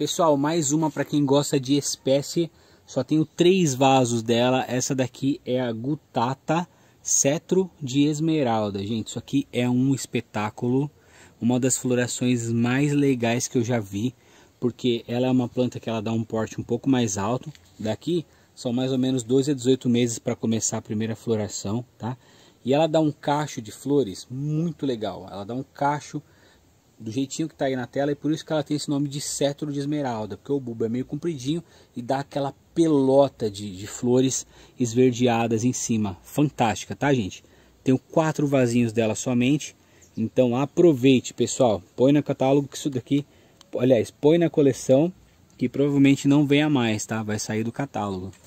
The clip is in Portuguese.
Pessoal, mais uma para quem gosta de espécie. Só tenho três vasos dela. Essa daqui é a Gutata Cetro de Esmeralda. Gente, isso aqui é um espetáculo. Uma das florações mais legais que eu já vi. Porque ela é uma planta que ela dá um porte um pouco mais alto. Daqui são mais ou menos 12 a 18 meses para começar a primeira floração, tá? E ela dá um cacho de flores muito legal. Ela dá um cacho do jeitinho que está aí na tela, e é por isso que ela tem esse nome de cetro de esmeralda, porque o bulbo é meio compridinho e dá aquela pelota de, de flores esverdeadas em cima. Fantástica, tá, gente? Tenho quatro vasinhos dela somente, então aproveite, pessoal. Põe no catálogo que isso daqui, aliás, põe na coleção, que provavelmente não venha mais, tá? Vai sair do catálogo.